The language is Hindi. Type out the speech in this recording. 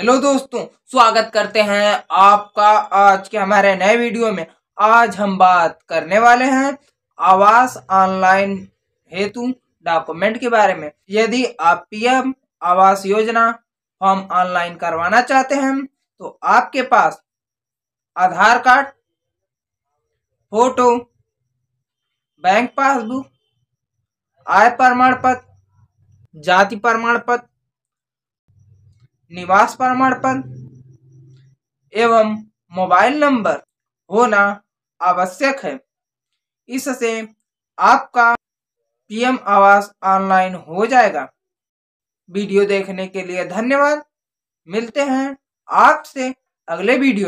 हेलो दोस्तों स्वागत करते हैं आपका आज के हमारे नए वीडियो में आज हम बात करने वाले हैं आवास ऑनलाइन हेतु डॉक्यूमेंट के बारे में यदि आप पीएम आवास योजना फॉर्म ऑनलाइन करवाना चाहते हैं तो आपके पास Aadhaar card photo bank passbook आय प्रमाण पत्र जाति प्रमाण पत्र निवास प्रमाण पत्र एवं मोबाइल नंबर होना आवश्यक है इससे आपका पीएम आवास ऑनलाइन हो जाएगा वीडियो देखने के लिए धन्यवाद मिलते हैं आपसे अगले वीडियो